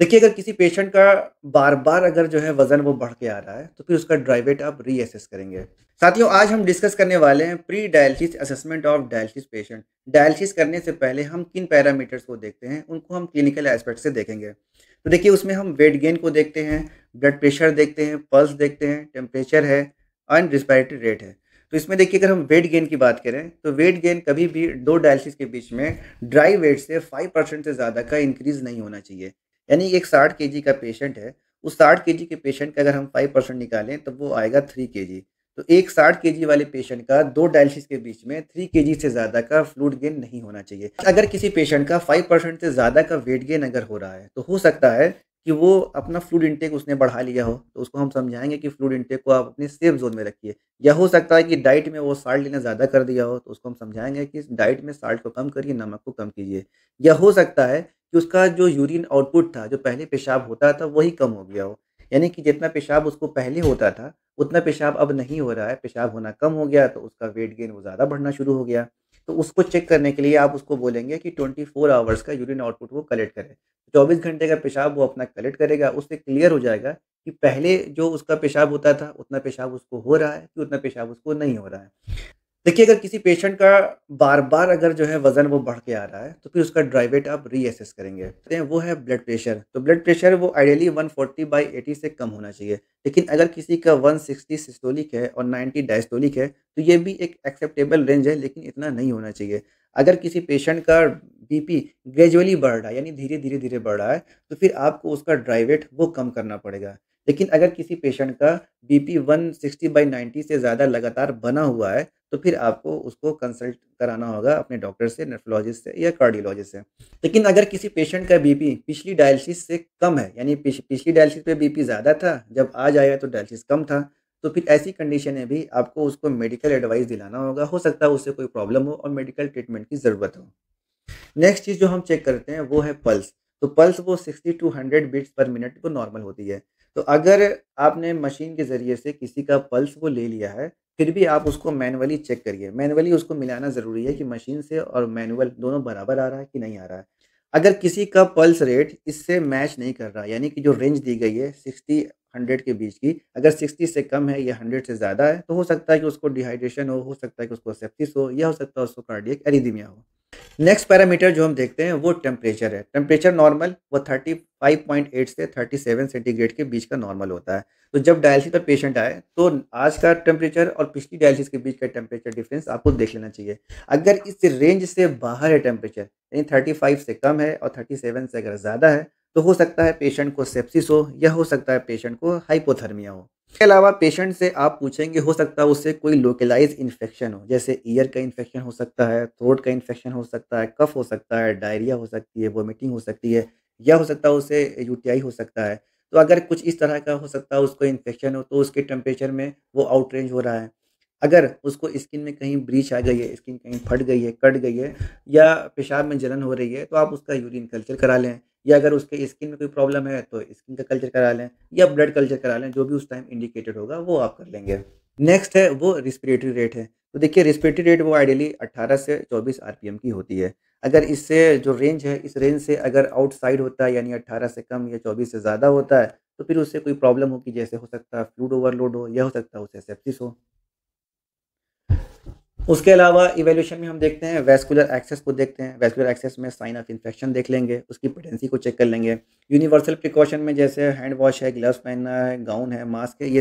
देखिए अगर किसी पेशेंट का बार बार अगर जो है वजन वो बढ़ के आ रहा है तो फिर उसका ड्राइवेट आप रीअसेस करेंगे साथियों आज हम डिस्कस करने वाले हैं pre dialysis assessment of dialysis patient dialysis करने से पहले हम किन पैरामीटर्स को देखते हैं उनको हम क्लिनिकल एस्पेक्ट से देखेंगे तो देखिए उसमें हम वेट गेन को देखते हैं ब्लड प्रेशर देखते हैं पल्स देखते हैं टेम्परेचर है एंड रिस्पायरेटरी रेट है तो इसमें देखिए अगर हम वेट गेन की बात करें तो वेट गेन कभी भी दो डायलिसिस के बीच में ड्राई वेट से फाइव परसेंट से ज़्यादा का इंक्रीज़ नहीं होना चाहिए यानी एक साठ के जी का पेशेंट है उस साठ के जी के पेशेंट का अगर हम फाइव परसेंट निकालें तो वो आएगा थ्री के जी तो एक साठ के जी वाले पेशेंट का दो डायलिसिस के बीच में थ्री के जी से ज़्यादा का फ्लूड गेन नहीं होना चाहिए अगर किसी पेशेंट का फाइव परसेंट से ज़्यादा का वेट गेन अगर हो रहा है तो हो सकता है कि वो अपना फ्लूड इंटेक उसने बढ़ा लिया हो तो उसको हम समझाएंगे कि फ्लूड इंटेक को आप अपने सेफ जोन में रखिए या हो सकता है कि डाइट में वो साल्ट लेना ज़्यादा कर दिया हो तो उसको हम समझाएंगे कि डाइट में साल्ट को कम करिए नमक को कम कीजिए या हो सकता है कि उसका जो यूरिन आउटपुट था जो पहले पेशाब होता था वही कम हो गया हो यानी कि जितना पेशाब उसको पहले होता था उतना पेशाब अब नहीं हो रहा है पेशाब होना कम हो गया तो उसका वेट गेन वो ज़्यादा बढ़ना शुरू हो गया तो उसको चेक करने के लिए आप उसको बोलेंगे कि 24 फोर आवर्स का यूरिन आउटपुट वो कलेक्ट करे चौबीस घंटे का पेशाब वो अपना कलेक्ट करेगा उससे क्लियर हो जाएगा कि पहले जो उसका पेशाब होता था उतना पेशाब उसको हो रहा है कि उतना पेशाब उसको नहीं हो रहा है देखिए अगर किसी पेशेंट का बार बार अगर जो है वजन वो बढ़ के आ रहा है तो फिर उसका ड्राइवेट आप रीअसेस करेंगे तो वो है ब्लड प्रेशर तो ब्लड प्रेशर वो आइडियली 140 फोर्टी बाई एटी से कम होना चाहिए लेकिन अगर किसी का 160 सिस्टोलिक है और 90 डायस्टोलिक है तो ये भी एक एक्सेप्टेबल रेंज है लेकिन इतना नहीं होना चाहिए अगर किसी पेशेंट का बीपी ग्रेजुअली बढ़ रहा है यानी धीरे धीरे धीरे बढ़ रहा है तो फिर आपको उसका ड्राइवेट वो कम करना पड़ेगा लेकिन अगर किसी पेशेंट का बीपी 160 बाई नाइन्टी से ज़्यादा लगातार बना हुआ है तो फिर आपको उसको कंसल्ट कराना होगा अपने डॉक्टर से नेफ्रोलॉजिस्ट से या कार्डियोलॉजिस्ट से लेकिन अगर किसी पेशेंट का बीपी पिछली डायलिसिस से कम है यानी पिछली डायलिसिस पे बीपी ज़्यादा था जब आज आया तो डायलिसिस कम था तो फिर ऐसी कंडीशन में भी आपको उसको मेडिकल एडवाइस दिलाना होगा हो सकता है उससे कोई प्रॉब्लम हो और मेडिकल ट्रीटमेंट की ज़रूरत हो नेक्स्ट चीज़ जो हम चेक करते हैं वो है पल्स तो पल्स वो sixty to hundred beats per minute को नॉर्मल होती है तो अगर आपने मशीन के ज़रिए से किसी का पल्स वो ले लिया है फिर भी आप उसको मैनुअली चेक करिए मैनुअली उसको मिलाना ज़रूरी है कि मशीन से और मैनुअल दोनों बराबर आ रहा है कि नहीं आ रहा है अगर किसी का पल्स रेट इससे मैच नहीं कर रहा यानी कि जो रेंज दी गई है सिक्सटी हंड्रेड के बीच की अगर सिक्सटी से कम है या हंड्रेड से ज़्यादा है तो हो सकता है कि उसको डिहाइड्रेशन हो हो सकता है कि उसको सेप्टिस हो या हो सकता है उसको कार्डियक एरिदमिया हो नेक्स्ट पैरामीटर जो हम देखते हैं वो टेम्परेचर है टेम्परेचर नॉर्मल वो 35.8 से 37 सेंटीग्रेड के बीच का नॉर्मल होता है तो जब डायलिसिस पर पेशेंट आए तो आज का टेम्परेचर और पिछली डायलिसिस के बीच का टेम्परेचर डिफरेंस आपको देख लेना चाहिए अगर इस रेंज से बाहर है टेम्परेचर यानी थर्टी से कम है और थर्टी से अगर ज़्यादा है तो हो सकता है पेशेंट को सेप्सिस हो या हो सकता है पेशेंट को हाइपोथर्मिया हो इसके अलावा पेशेंट से आप पूछेंगे हो सकता है उससे कोई लोकलाइज इन्फेक्शन हो जैसे ईयर का इन्फेक्शन हो सकता है थ्रोट का इन्फेक्शन हो सकता है कफ हो सकता है डायरिया हो सकती है वोमिटिंग हो सकती है या हो सकता है उसे यूटीआई हो सकता है तो अगर कुछ इस तरह का हो सकता है उसको इन्फेक्शन हो तो उसके टेम्परेचर में वो आउटरेंज हो रहा है अगर उसको स्किन में कहीं ब्रीच आ गई है स्किन कहीं फट गई है कट गई है या पेशाब में जलन हो रही है तो आप उसका यूरिन कल्चर करा लें या अगर उसके स्किन में कोई प्रॉब्लम है तो स्किन का कल्चर करा लें या ब्लड कल्चर करा लें जो भी उस टाइम इंडिकेटेड होगा वो आप कर लेंगे नेक्स्ट है वो रिस्पिरेटरी रेट है तो देखिए रिस्पिरेटरी रेट वो आइडियली 18 से 24 आरपीएम की होती है अगर इससे जो रेंज है इस रेंज से अगर आउटसाइड होता है यानी 18 से कम या 24 से ज़्यादा होता है तो फिर उससे कोई प्रॉब्लम हो कि जैसे हो सकता है फ्लूड ओवरलोड हो या हो सकता है उसे सेप्सिस हो उसके अलावा इवेल्यूशन में हम देखते हैं वेस्कुलर एक्सेस को देखते हैं वेस्कुलर एक्सेस में साइन ऑफ इन्फेक्शन देख लेंगे उसकी पोटेंसी को चेक कर लेंगे यूनिवर्सल प्रिकॉशन में जैसे हैंड वॉश है ग्लव्स पहनना है गाउन है मास्क है ये